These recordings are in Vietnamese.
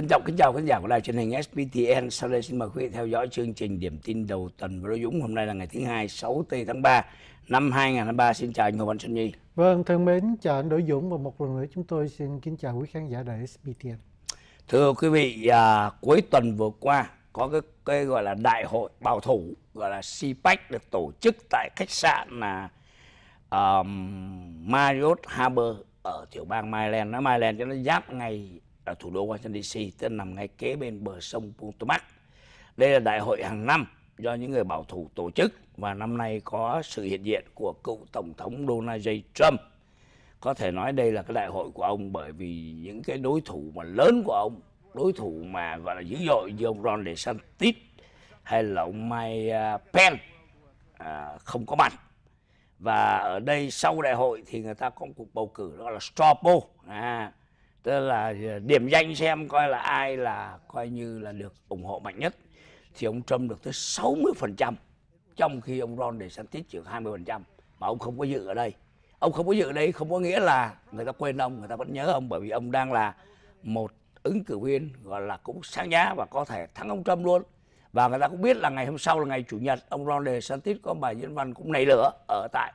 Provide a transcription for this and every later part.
Trân trọng kính chào khán giả của đài truyền hình SBTN. Sau đây xin mời quý vị theo dõi chương trình điểm tin đầu tuần với Đỗ Dũng. Hôm nay là ngày thứ hai, 6 tây tháng 3 năm 2023. Xin chào anh Hồ Văn Xuân Nhi. Vâng, thân mến, chào anh Đỗ Dũng và một lần nữa chúng tôi xin kính chào quý khán giả đài SBTN. Thưa quý vị, à, cuối tuần vừa qua có cái, cái gọi là đại hội bảo thủ gọi là CPAC được tổ chức tại khách sạn là um, à, Marriott Harbor ở tiểu bang Maryland. Nó Maryland cho nó giáp ngày ở thủ đô Washington DC, tức nằm ngay kế bên bờ sông Potomac. Đây là đại hội hàng năm do những người bảo thủ tổ chức và năm nay có sự hiện diện của cựu Tổng thống Donald J. Trump. Có thể nói đây là cái đại hội của ông bởi vì những cái đối thủ mà lớn của ông, đối thủ mà gọi là dữ dội như ông Ron DeSantis hay là ông Mike à, Pence à, không có mặt và ở đây sau đại hội thì người ta có một cuộc bầu cử gọi là straw poll à, tức là ờ, điểm danh xem coi là ai là coi như là được ủng hộ mạnh nhất thì ông Trump được tới 60% trong khi ông Ron DeSantis chỉ 20% mà ông không có dự ở đây. Ông không có dự ở đây không có nghĩa là người ta quên ông, người ta vẫn nhớ ông bởi vì ông đang là một ứng cử viên gọi là cũng sáng giá và có thể thắng ông Trump luôn. Và người ta cũng biết là ngày hôm sau là ngày Chủ nhật, ông Ron DeSantis có bài diễn văn cũng nảy lửa ở tại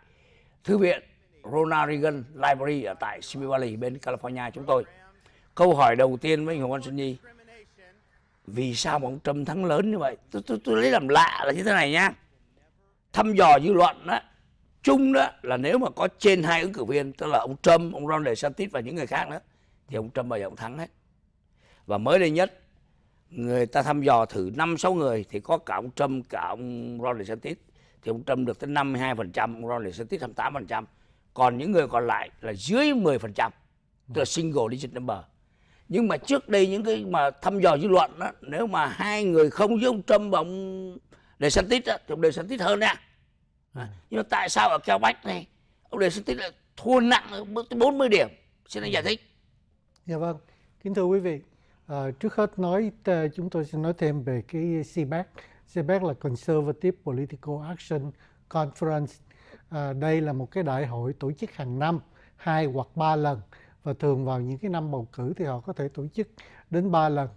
Thư viện Ronald Reagan Library ở tại Simi Valley bên California chúng tôi. Câu hỏi đầu tiên với anh Hồ Văn Xuân Nhi vì sao mà ông Trump thắng lớn như vậy? Tôi, tôi, tôi lấy làm lạ là như thế này nhá. Thăm dò dư luận đó, chung đó là nếu mà có trên hai ứng cử viên, tức là ông Trump, ông Ron DeSantis và những người khác đó thì ông Trump bao giờ ông thắng hết. Và mới đây nhất, người ta thăm dò thử 5-6 người thì có cả ông Trump, cả ông Ron DeSantis. Thì ông Trump được tới 52%, ông Ron DeSantis 28% còn những người còn lại là dưới 10% tức là vâng. single digit number nhưng mà trước đây những cái mà thăm dò dư luận đó, nếu mà hai người không với ông Trump và ông DeSantis đó, thì ông đề tít hơn nha ừ. à. nhưng mà tại sao ở Cao Bách này ông đề tít lại thua nặng tới 40 điểm xin anh giải ừ. thích dạ vâng kính thưa quý vị à, trước hết nói ờ, chúng tôi sẽ nói thêm về cái CPAC CPAC là Conservative Political Action Conference À, đây là một cái đại hội tổ chức hàng năm, hai hoặc ba lần và thường vào những cái năm bầu cử thì họ có thể tổ chức đến ba lần.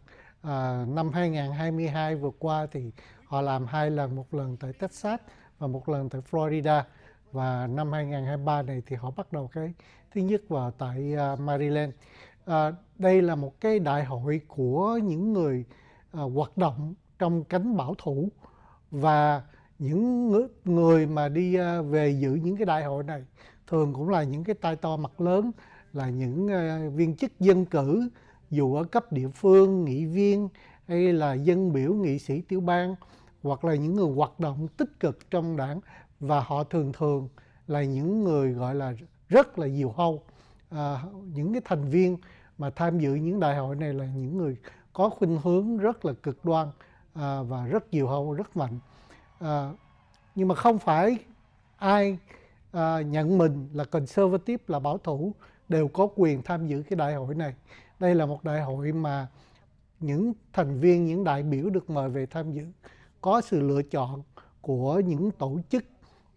À, năm 2022 vừa qua thì họ làm hai lần, một lần tại Texas và một lần tại Florida và năm 2023 này thì họ bắt đầu cái thứ nhất vào tại uh, Maryland. À, đây là một cái đại hội của những người à, hoạt động trong cánh bảo thủ và những người mà đi à, về dự những cái đại hội này thường cũng là những cái tay to mặt lớn là những à, viên chức dân cử dù ở cấp địa phương nghị viên hay là dân biểu nghị sĩ tiểu bang hoặc là những người hoạt động tích cực trong đảng và họ thường thường là những người gọi là rất là diều hâu à, những cái thành viên mà tham dự những đại hội này là những người có khuynh hướng rất là cực đoan à, và rất diều hâu rất mạnh à, nhưng mà không phải ai à, nhận mình là conservative là bảo thủ đều có quyền tham dự cái đại hội này đây là một đại hội mà những thành viên những đại biểu được mời về tham dự có sự lựa chọn của những tổ chức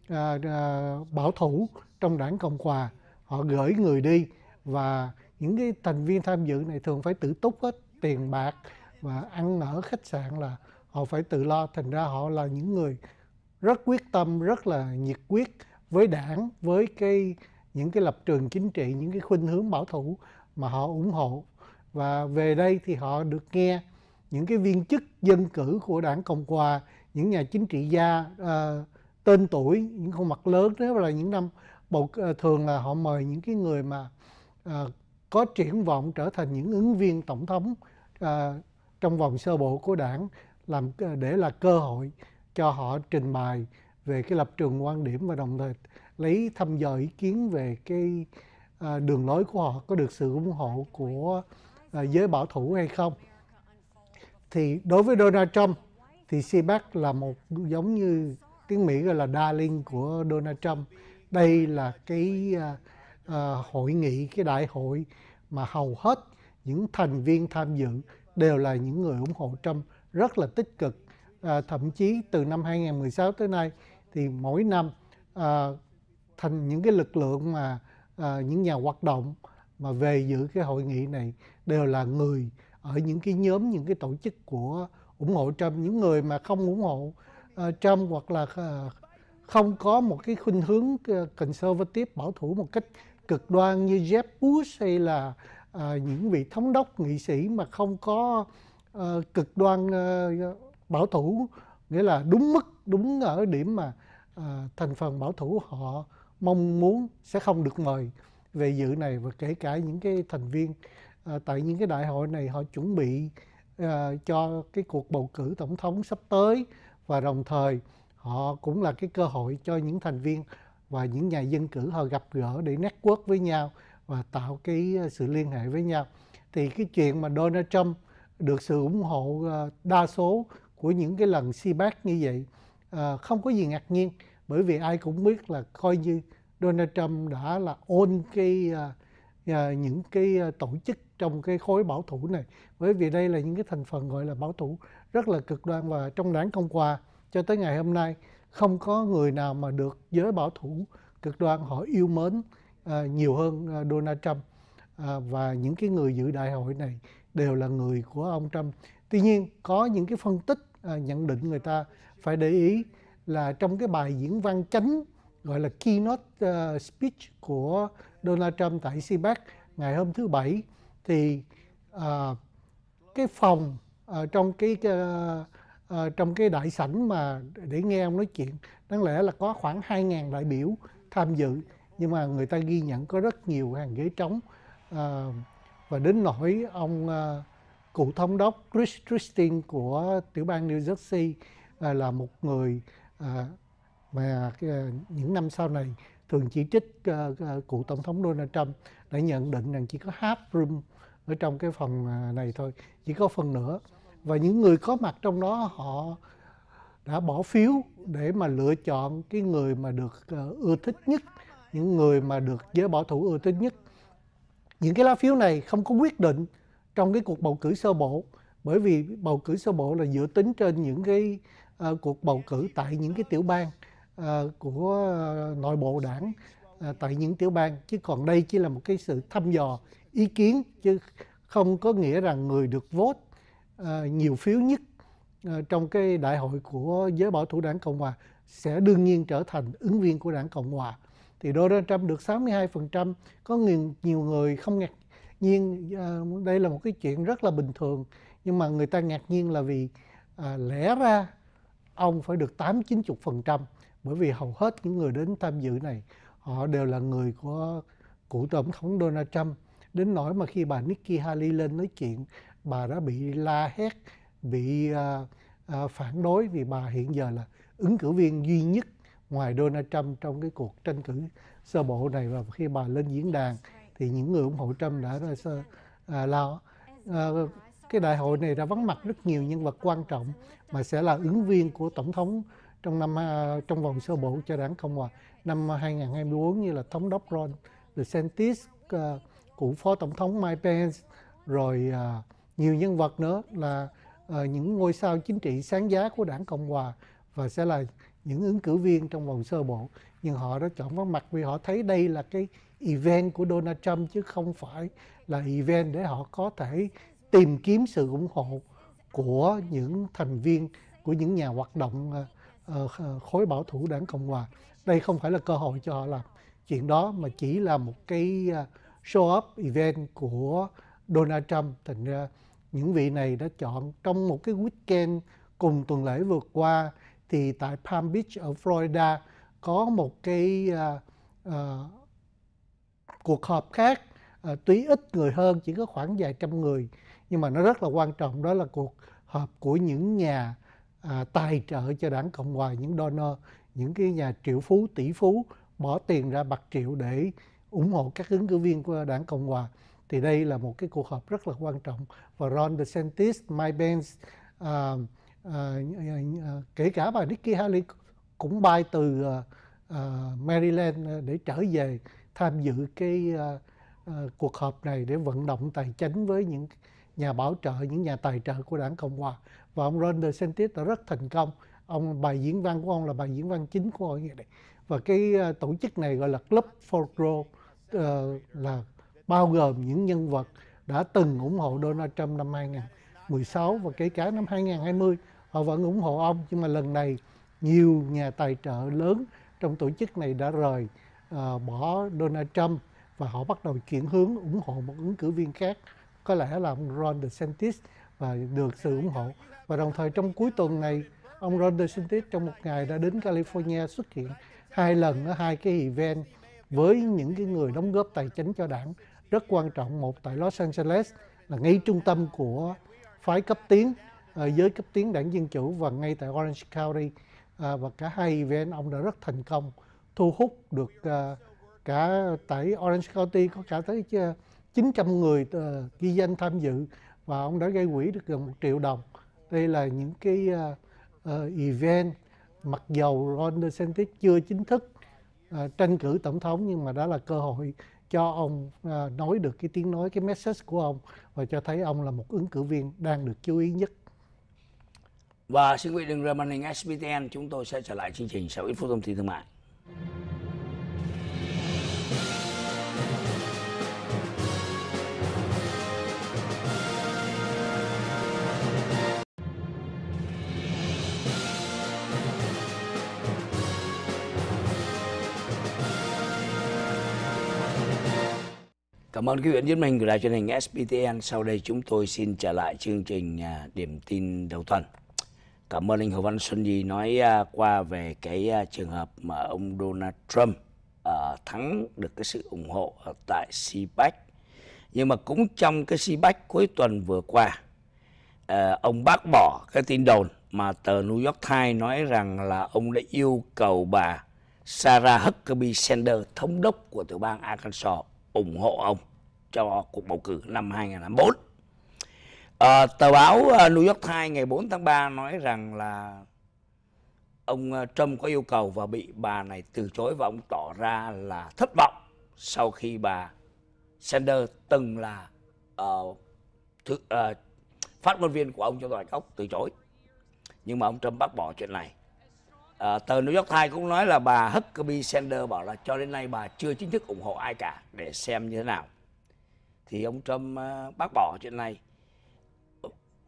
à, à, bảo thủ trong đảng cộng hòa họ gửi người đi và những cái thành viên tham dự này thường phải tự túc hết tiền bạc và ăn ở khách sạn là họ phải tự lo thành ra họ là những người rất quyết tâm rất là nhiệt quyết với đảng với cái những cái lập trường chính trị những cái khuynh hướng bảo thủ mà họ ủng hộ và về đây thì họ được nghe những cái viên chức dân cử của đảng cộng hòa những nhà chính trị gia uh, tên tuổi những khuôn mặt lớn nếu là những năm bầu uh, thường là họ mời những cái người mà uh, có triển vọng trở thành những ứng viên tổng thống uh, trong vòng sơ bộ của đảng làm ờ, để là cơ hội cho họ trình bày về cái lập trường quan điểm và đồng thời lấy thăm dò ý kiến về cái ờ, đường lối của họ có được sự ủng hộ của ờ, giới bảo thủ hay không thì đối với Donald Trump thì CPAC là một giống như tiếng Mỹ gọi là darling của Donald Trump đây là cái hội nghị cái đại hội mà hầu hết những thành viên tham dự đều là những người ủng hộ Trump rất là tích cực. À, thậm chí từ năm 2016 tới nay thì mỗi năm à, thành những cái lực lượng mà à, những nhà hoạt động mà về dự cái hội nghị này đều là người ở những cái nhóm những cái tổ chức của ủng hộ Trump những người mà không ủng hộ uh, Trump hoặc là uh, không có một cái khuynh hướng à, conservative bảo thủ một cách cực đoan như Jeb Bush hay là uh, những vị thống đốc nghị sĩ mà không có Ờ, cực đoan ờ, bảo thủ nghĩa là đúng mức đúng ở điểm mà ờ, thành phần bảo thủ họ mong muốn sẽ không được mời về dự này và kể cả những cái thành viên tại những cái đại hội này họ chuẩn bị cho cái cuộc bầu cử tổng thống sắp tới và đồng thời họ cũng là cái cơ hội cho những thành viên và những nhà dân cử họ gặp gỡ để network với nhau và tạo cái sự liên hệ với nhau thì cái chuyện mà Donald Trump được sự ủng hộ à, đa số của những cái lần CPAC như vậy à, không có gì ngạc nhiên bởi vì ai cũng biết là coi như Donald Trump đã là ôn cái à, những cái tổ chức trong cái khối bảo thủ này bởi vì đây là những cái thành phần gọi là bảo thủ rất là cực đoan và trong đảng công hòa cho tới ngày hôm nay không có người nào mà được giới bảo thủ cực đoan họ yêu mến nhiều hơn Donald Trump và những cái người dự đại hội này đều là người của ông Trump. Tuy nhiên có những cái phân tích à, nhận định người ta phải để ý là trong cái bài diễn văn chánh gọi là keynote uh, speech của Donald Trump tại CPAC ngày hôm thứ bảy thì uh, cái phòng uh, trong cái uh, uh, trong cái đại sảnh mà để nghe ông nói chuyện đáng lẽ là có khoảng 2.000 đại biểu tham dự nhưng mà người ta ghi nhận có rất nhiều hàng ghế trống uh, và đến nỗi ông uh, à, cựu thống đốc Chris Christine của tiểu bang New Jersey uh, là một người uh, mà uh, những năm sau này thường chỉ trích uh, uh, cựu tổng thống Donald Trump đã nhận định rằng chỉ có half room ở trong cái phòng này thôi chỉ có phần nửa và những người có mặt trong đó họ đã bỏ phiếu để mà lựa chọn cái người mà được uh, ưa thích nhất những người mà được giới bảo thủ ưa thích nhất những cái lá phiếu này không có quyết định trong cái cuộc bầu cử sơ bộ bởi vì bầu cử sơ bộ là dựa tính trên những cái uh, cuộc bầu cử tại những cái tiểu bang uh, của ờ, nội bộ đảng uh, tại những tiểu bang chứ còn đây chỉ là một cái sự thăm dò ý kiến chứ không có nghĩa rằng người được vote uh, nhiều phiếu nhất uh, trong cái đại hội của giới bảo thủ đảng cộng hòa sẽ đương nhiên trở thành ứng viên của đảng cộng hòa thì Donald Trump được 62%. Có nhiều, nhiều người không ngạc nhiên, à, đây là một cái chuyện rất là bình thường. Nhưng mà người ta ngạc nhiên là vì à, lẽ ra ông phải được 8-90% bởi vì hầu hết những người đến tham dự này họ đều là người của cựu tổng thống Donald Trump đến nỗi mà khi bà Nikki Haley lên nói chuyện bà đã bị la hét bị uh, uh, phản đối vì bà hiện giờ là ứng cử viên duy nhất ngoài Donald Trump trong cái cuộc tranh cử sơ bộ này và khi bà lên diễn đàn thì những người ủng hộ Trump đã ra sơ à, lo à, cái đại hội này đã vắng mặt rất nhiều nhân vật quan trọng mà sẽ là ứng viên của tổng thống trong năm à, trong vòng sơ bộ cho đảng Cộng hòa năm 2024 như là thống đốc Ron DeSantis, uh, cựu phó tổng thống Mike Pence rồi uh, nhiều nhân vật nữa là uh, những ngôi sao chính trị sáng giá của đảng Cộng hòa và sẽ là những ứng cử viên trong vòng sơ bộ nhưng họ đã chọn vắng mặt vì họ thấy đây là cái event của Donald Trump chứ không phải là event để họ có thể tìm kiếm sự ủng hộ của những thành viên của những nhà hoạt động ờ, ờ, khối bảo thủ đảng cộng hòa đây không phải là cơ hội cho họ làm chuyện đó mà chỉ là một cái ờ, show up event của Donald Trump thành ra những vị này đã chọn trong một cái weekend cùng tuần lễ vừa qua thì tại Palm Beach ở Florida có một cái uh, uh, cuộc họp khác uh, à, tuy ít người hơn chỉ có khoảng vài trăm người nhưng mà nó rất là quan trọng đó là cuộc họp của những nhà uh, tài trợ cho đảng cộng hòa những donor những cái nhà triệu phú tỷ phú bỏ tiền ra bạc triệu để ủng hộ các ứng cử viên của đảng cộng hòa thì đây là một cái cuộc họp rất là quan trọng và Ron DeSantis, Mike Pence uh, à, kể cả bà Nikki Haley cũng bay từ à, Maryland để trở về tham dự cái à, à, cuộc họp này để vận động tài chính với những nhà bảo trợ, những nhà tài trợ của đảng Cộng hòa và ông Ron DeSantis đã rất thành công. Ông bài diễn văn của ông là bài diễn văn chính của hội nghị này và cái uh, tổ chức này gọi là Club for Growth uh, là bao gồm những nhân vật đã từng ủng hộ Donald Trump năm 2016 và kể cả năm 2020 họ vẫn ủng hộ ông nhưng mà lần này nhiều nhà tài trợ lớn trong tổ chức này đã rời uh, bỏ Donald Trump và họ bắt đầu chuyển hướng ủng hộ một ứng cử viên khác có lẽ là ông Ron DeSantis và được sự ủng hộ và đồng thời trong cuối tuần này ông Ron DeSantis trong một ngày đã đến California xuất hiện hai lần ở hai cái event với những cái người đóng góp tài chính cho đảng rất quan trọng một tại Los Angeles là ngay trung tâm của phái cấp tiến ở ờ, giới cấp tiến đảng Dân Chủ và ngay tại Orange County à, và cả hai event ông đã rất thành công thu hút được à, cả tại Orange County có cả tới 900 người à, ghi danh tham dự và ông đã gây quỹ được gần một triệu đồng đây là những cái à, à, event mặc dầu Ron DeSantis chưa chính thức à, tranh cử tổng thống nhưng mà đó là cơ hội cho ông à, nói được cái tiếng nói cái message của ông và cho thấy ông là một ứng cử viên đang được chú ý nhất và xin quý vị đừng rời màn hình SBTN, chúng tôi sẽ trở lại chương trình sau ít phút thông tin thương mại. Cảm ơn quý vị đã mình của đài truyền hình SBTN. Sau đây chúng tôi xin trở lại chương trình à, điểm tin đầu tuần. Cảm ơn anh Hồ Văn Xuân Nhi nói à, qua về cái à, trường hợp mà ông Donald Trump à, thắng được cái sự ủng hộ ở tại CPAC. Nhưng mà cũng trong cái CPAC cuối tuần vừa qua, ông bác bỏ cái tin đồn mà tờ New York Times nói rằng là ông đã yêu cầu bà Sarah Huckabee Sanders, thống đốc của tiểu bang Arkansas, ủng hộ ông cho cuộc bầu cử năm 2024. À, tờ báo ờ, New York Times ngày 4 tháng 3 nói rằng là ông ờ, Trump có yêu cầu và bị bà này từ chối và ông tỏ ra là thất vọng sau khi bà Sanders từng là uh, thứ, uh, phát ngôn viên của ông cho toàn ốc từ chối. Nhưng mà ông Trump bác bỏ chuyện này. À, tờ New York Times cũng nói là bà Huckabee Sanders bảo là cho đến nay bà chưa chính thức ủng hộ ai cả để xem như thế nào. Thì ông Trump uh, bác bỏ chuyện này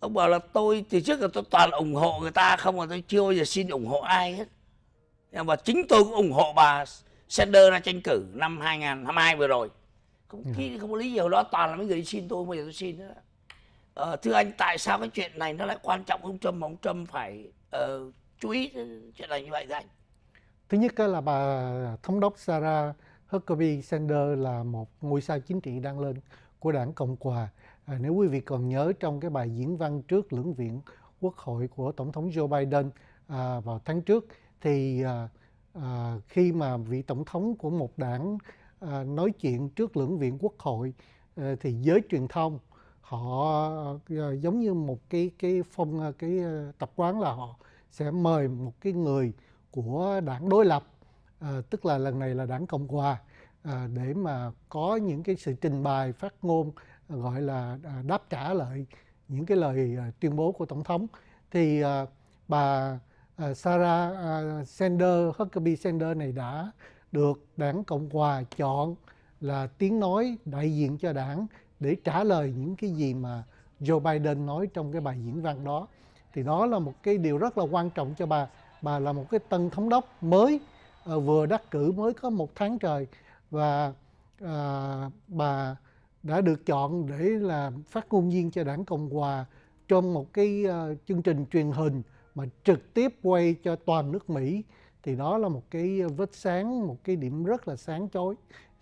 ông bảo là tôi từ trước là tôi toàn ủng hộ người ta không mà tôi chưa bao giờ xin ủng hộ ai hết nhưng mà chính tôi cũng ủng hộ bà Sanders ra tranh cử năm 2022 vừa rồi không ừ. khi không có lý do đó toàn là mấy người đi xin tôi bây giờ tôi xin nữa ờ, thưa anh tại sao cái chuyện này nó lại quan trọng ông Trump ông Trump phải uh, chú ý chuyện này như vậy thế anh thứ nhất là bà thống đốc Sarah Huckabee Sanders là một ngôi sao chính trị đang lên của đảng Cộng hòa À, nếu quý vị còn nhớ trong cái bài diễn văn trước lưỡng viện quốc hội của Tổng thống Joe Biden à, vào tháng trước thì à, à, khi mà vị tổng thống của một đảng à, nói chuyện trước lưỡng viện quốc hội à, thì giới truyền thông họ à, giống như một cái cái phong à, cái à, tập quán là họ sẽ mời một cái người của đảng đối lập à, tức là lần này là đảng cộng hòa à, để mà có những cái sự trình bày phát ngôn gọi là à, đáp trả lại những cái lời à, tuyên bố của tổng thống thì à, bà Sarah Sanders Huckabee Sanders này đã được đảng Cộng hòa chọn là tiếng nói đại diện cho đảng để trả lời những cái gì mà Joe Biden nói trong cái bài diễn văn đó thì đó là một cái điều rất là quan trọng cho bà bà là một cái tân thống đốc mới vừa đắc cử mới có một tháng trời và à, bà đã được chọn để làm phát ngôn viên cho đảng Cộng Hòa trong một cái uh, chương trình truyền hình mà trực tiếp quay cho toàn nước Mỹ thì đó là một cái vết sáng, một cái điểm rất là sáng chói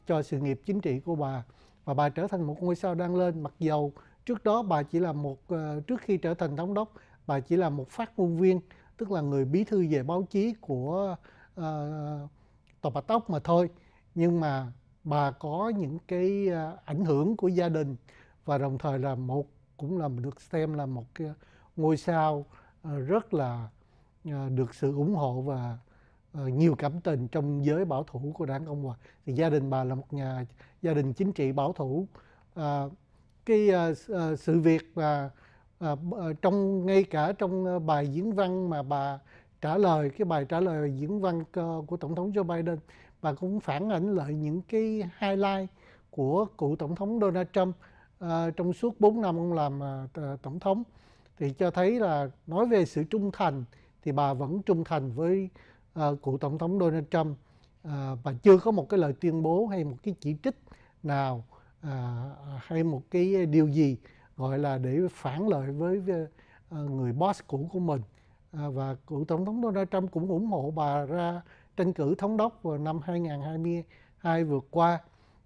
cho sự nghiệp chính trị của bà và bà trở thành một ngôi sao đang lên mặc dầu trước đó bà chỉ là một uh, trước khi trở thành thống đốc bà chỉ là một phát ngôn viên tức là người bí thư về báo chí của uh, tòa bạch tóc mà thôi nhưng mà bà có những cái à, ảnh hưởng của gia đình và đồng thời là một cũng là được xem là một cái ngôi sao à, rất là à, được sự ủng hộ và nhiều cảm tình trong giới bảo thủ của đảng cộng hòa thì gia đình bà là một nhà gia đình chính trị bảo thủ à, cái à, sự việc và à, trong ngay cả trong bài diễn văn mà bà trả lời cái bài trả lời diễn văn của tổng thống joe biden và cũng phản ảnh lại những cái highlight của cựu tổng thống Donald Trump uh, trong suốt 4 năm ông làm uh, tổng thống thì cho thấy là nói về sự trung thành thì bà vẫn trung thành với uh, cựu tổng thống Donald Trump uh, và chưa có một cái lời tuyên bố hay một cái chỉ trích nào uh, hay một cái điều gì gọi là để phản lợi với uh, người boss cũ của mình uh, và cựu tổng thống Donald Trump cũng ủng hộ bà ra tranh cử thống đốc vào năm 2022 vừa qua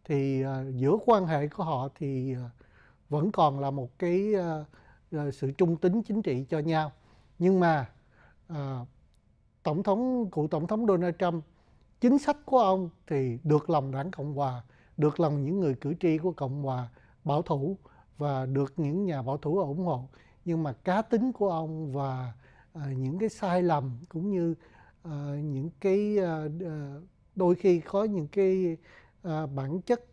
thì uh, giữa quan hệ của họ thì uh, vẫn còn là một cái uh, sự trung tính chính trị cho nhau nhưng mà uh, tổng thống cựu tổng thống Donald Trump chính sách của ông thì được lòng đảng cộng hòa được lòng những người cử tri của cộng hòa bảo thủ và được những nhà bảo thủ ủng hộ nhưng mà cá tính của ông và uh, những cái sai lầm cũng như uh, những cái uh, đôi khi có những cái uh, bản chất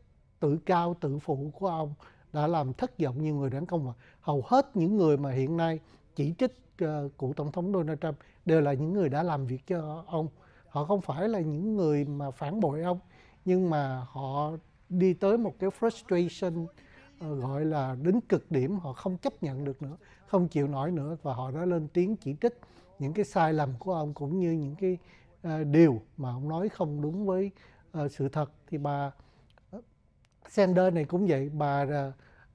tự cao tự phụ của ông đã làm thất vọng nhiều người đảng công hòa hầu hết những người mà hiện nay chỉ trích uh, cựu tổng thống donald trump đều là những người đã làm việc cho ông họ không phải là những người mà phản bội ông nhưng mà họ đi tới một cái frustration gọi là đến cực điểm họ không chấp nhận được nữa không chịu nổi nữa và họ đã lên tiếng chỉ trích những cái sai lầm của ông cũng như những cái uh, điều mà ông nói không đúng với uh, sự thật thì bà ờ, Sanders này cũng vậy bà uh,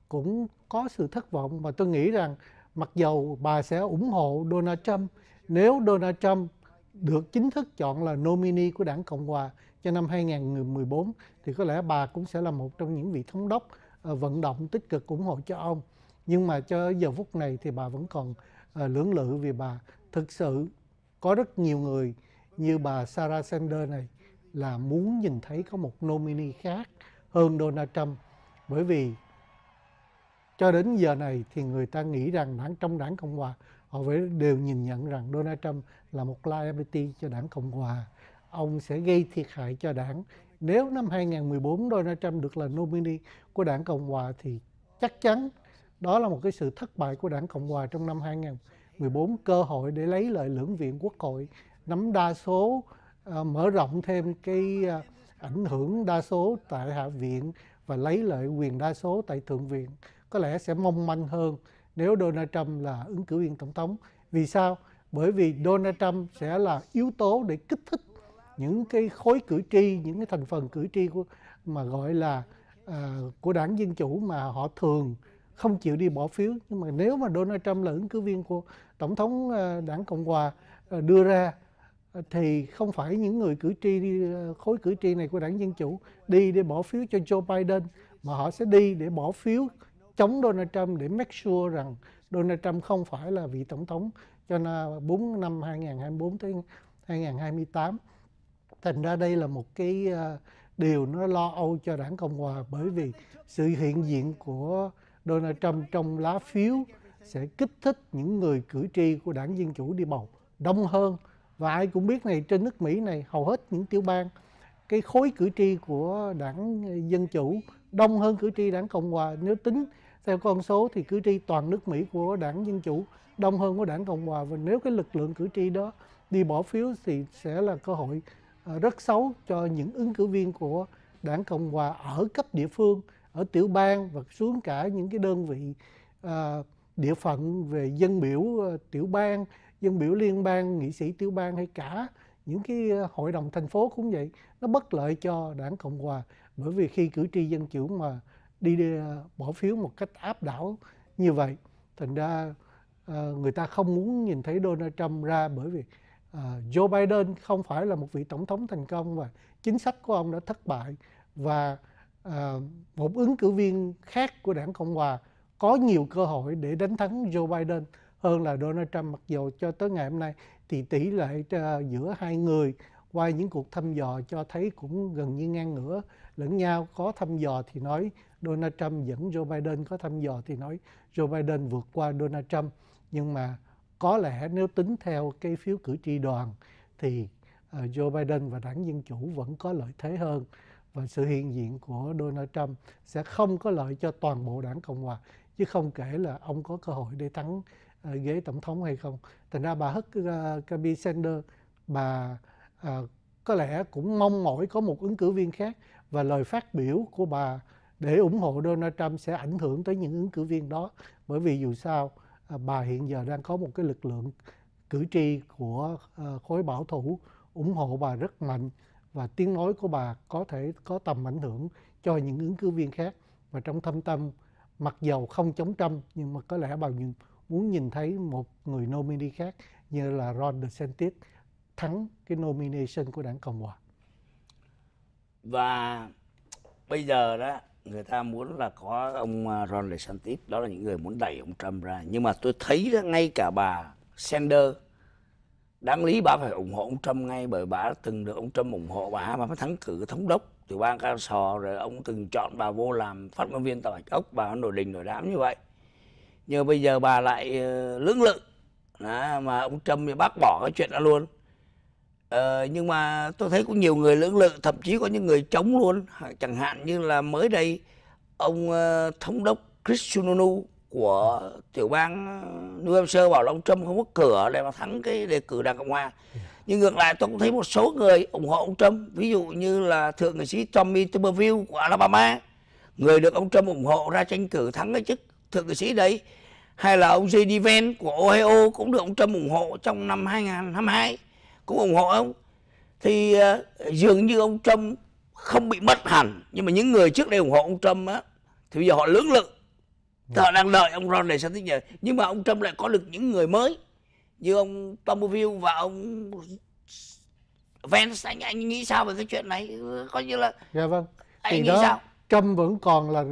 cũng có sự thất vọng và tôi nghĩ rằng mặc dầu bà sẽ ủng hộ Donald Trump nếu Donald Trump được chính thức chọn là nominee của đảng Cộng hòa cho năm 2014 thì có lẽ bà cũng sẽ là một trong những vị thống đốc vận động tích cực ủng hộ cho ông nhưng mà cho giờ phút này thì bà vẫn còn lưỡng lự vì bà thực sự có rất nhiều người như bà Sarah Sanders này là muốn nhìn thấy có một nominee khác hơn Donald Trump bởi vì cho đến giờ này thì người ta nghĩ rằng đảng trong đảng Cộng hòa họ phải đều nhìn nhận rằng Donald Trump là một liability cho đảng Cộng hòa ông sẽ gây thiệt hại cho đảng nếu năm 2014 Donald Trump được là nominee của đảng Cộng hòa thì chắc chắn đó là một cái sự thất bại của đảng Cộng hòa trong năm 2014 14 cơ hội để lấy lợi lưỡng viện quốc hội nắm đa số uh, mở rộng thêm cái uh, ảnh hưởng đa số tại hạ viện và lấy lợi quyền đa số tại thượng viện có lẽ sẽ mong manh hơn nếu Donald Trump là ứng cử viên tổng thống vì sao bởi vì Donald Trump sẽ là yếu tố để kích thích những cái khối cử tri những cái thành phần cử tri của mà gọi là uh, của đảng dân chủ mà họ thường không chịu đi bỏ phiếu nhưng mà nếu mà Donald Trump là ứng cử viên của tổng thống ờ, đảng Cộng hòa ờ, đưa ra ờ, thì không phải những người cử tri khối cử tri này của đảng dân chủ đi để bỏ phiếu cho Joe Biden mà họ sẽ đi để bỏ phiếu chống Donald Trump để make sure rằng Donald Trump không phải là vị tổng thống cho nên 4 năm 2024 tới 2028 thành ra đây là một cái điều nó lo âu cho đảng cộng hòa bởi vì sự hiện diện của Donald Trump trong lá phiếu sẽ kích thích những người cử tri của đảng Dân Chủ đi bầu đông hơn. Và ai cũng biết này trên nước Mỹ này hầu hết những tiểu bang cái khối cử tri của đảng Dân Chủ đông hơn cử tri đảng Cộng Hòa. Nếu tính theo con số thì cử tri toàn nước Mỹ của đảng Dân Chủ đông hơn của đảng Cộng Hòa. Và nếu cái lực lượng cử tri đó đi bỏ phiếu thì sẽ là cơ hội ờ, rất xấu cho những ứng cử viên của đảng Cộng Hòa ở cấp địa phương ở tiểu bang và xuống cả những cái đơn vị à, địa phận về dân biểu à, tiểu bang dân biểu liên bang nghị sĩ tiểu bang hay cả những cái à, hội đồng thành phố cũng vậy nó bất lợi cho đảng cộng hòa bởi vì khi cử tri dân chủ mà đi, đi à, bỏ phiếu một cách áp đảo như vậy thành ra người ta không muốn nhìn thấy donald trump ra bởi vì joe biden không phải là một vị tổng thống thành công và chính sách của ông đã thất bại và Ờ, một ứng cử viên khác của đảng Cộng hòa có nhiều cơ hội để đánh thắng Joe Biden hơn là Donald Trump mặc dù cho tới ngày hôm nay thì tỷ lệ ờ, giữa hai người qua những cuộc thăm dò cho thấy cũng gần như ngang ngửa lẫn nhau có thăm dò thì nói Donald Trump dẫn Joe Biden có thăm dò thì nói Joe Biden vượt qua Donald Trump nhưng mà có lẽ nếu tính theo cái phiếu cử tri đoàn thì ờ, Joe Biden và đảng Dân Chủ vẫn có lợi thế hơn và sự hiện diện của Donald Trump sẽ không có lợi cho toàn bộ đảng Cộng hòa chứ không kể là ông có cơ hội để thắng ờ, ghế tổng thống hay không. Thành ra bà Huckabee ờ, Sanders bà uh, có lẽ cũng mong mỏi có một ứng cử viên khác và lời phát biểu của bà để ủng hộ Donald Trump sẽ ảnh hưởng tới những ứng cử viên đó bởi vì dù sao uh, bà hiện giờ đang có một cái lực lượng cử tri của uh, khối bảo thủ ủng hộ bà rất mạnh và tiếng nói của bà có thể có tầm ảnh hưởng cho những ứng cử viên khác và trong thâm tâm mặc dầu không chống Trump nhưng mà có lẽ bà nhìn, muốn nhìn thấy một người nominee khác như là Ron DeSantis thắng cái nomination của đảng Cộng hòa. Và bây giờ đó người ta muốn là có ông à, Ron DeSantis đó là những người muốn đẩy ông Trump ra nhưng mà tôi thấy ngay cả bà Sanders đáng lý bà phải ủng hộ ông Trump ngay bởi bà từng được ông Trump ủng hộ bà mà mới thắng cử thống đốc từ bang sò rồi ông từng chọn bà vô làm phát ngôn viên tòa bạch ốc bà nổi đình nổi đám như vậy nhưng bây giờ bà lại ờ, lưỡng lự đó, mà ông Trump thì bác bỏ cái chuyện đó luôn ờ, nhưng mà tôi thấy có nhiều người lưỡng lự thậm chí có những người chống luôn chẳng hạn như là mới đây ông ờ, thống đốc Chris Sununu của tiểu bang New Hampshire bảo là ông Trump không có cửa để mà thắng cái đề cử đảng Cộng hòa. Ừ. Nhưng ngược lại tôi cũng thấy một số người ủng hộ ông Trump, ví dụ như là thượng nghị sĩ Tommy Tuberville của Alabama, người được ông Trump ủng hộ ra tranh cử thắng cái chức thượng nghị sĩ đấy, hay là ông J.D. Vance của Ohio cũng được ông Trump ủng hộ trong năm 2022 cũng ủng hộ ông. Thì ờ, dường như ông Trump không bị mất hẳn, nhưng mà những người trước đây ủng hộ ông Trump á thì bây giờ họ lưỡng lự Họ đang đợi ông Ron để DeSantis nhờ. Nhưng mà ông Trump lại có được những người mới như ông Tom Pomerville và ông Vance. Anh, anh nghĩ sao về cái chuyện này? Coi như là dạ vâng. anh Thì nghĩ đó, sao? Trump vẫn còn là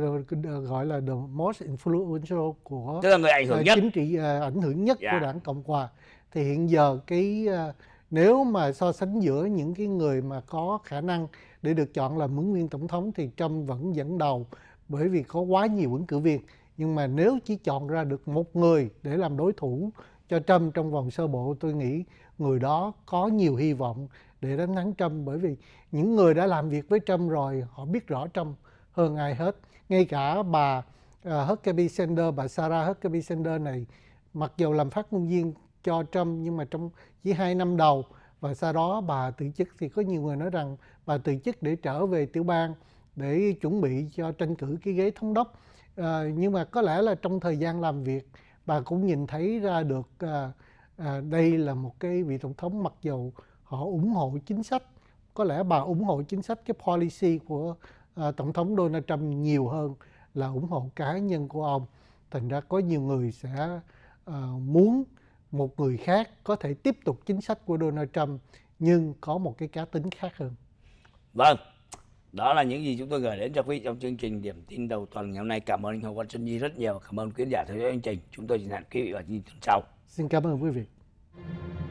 gọi là the most influential của Tức là người ảnh hưởng ờ, nhất. chính trị ờ, ảnh hưởng nhất yeah. của dạ. đảng Cộng hòa. Thì hiện giờ cái ờ, nếu mà so sánh giữa những cái người mà có khả năng để được chọn làm ứng viên tổng thống thì Trump vẫn dẫn đầu bởi vì có quá nhiều ứng cử viên nhưng mà nếu chỉ chọn ra được một người để làm đối thủ cho Trump trong vòng sơ bộ tôi nghĩ người đó có nhiều hy vọng để đánh thắng Trump bởi vì những người đã làm việc với Trump rồi họ biết rõ Trump hơn ai hết ngay cả bà uh, Huckabee Sanders bà Sarah Huckabee Sanders này mặc dù làm phát ngôn viên cho Trump nhưng mà trong chỉ hai năm đầu và sau đó bà từ chức thì có nhiều người nói rằng bà từ chức để trở về tiểu bang để chuẩn bị cho tranh cử cái ghế thống đốc à, nhưng mà có lẽ là trong thời gian làm việc bà cũng nhìn thấy ra được à, à, đây là một cái vị tổng thống mặc dù họ ủng hộ chính sách có lẽ bà ủng hộ chính sách cái policy của à, tổng thống Donald Trump nhiều hơn là ủng hộ cá nhân của ông thành ra có nhiều người sẽ à, muốn một người khác có thể tiếp tục chính sách của Donald Trump nhưng có một cái cá tính khác hơn. Vâng, đó là những gì chúng tôi gửi đến cho quý vị trong chương trình điểm tin đầu tuần ngày hôm nay cảm ơn anh Hồ Xuân Nhi rất nhiều cảm ơn quý giả theo dõi chương trình chúng tôi xin hẹn quý vị vào chương trình tuần sau xin cảm ơn quý vị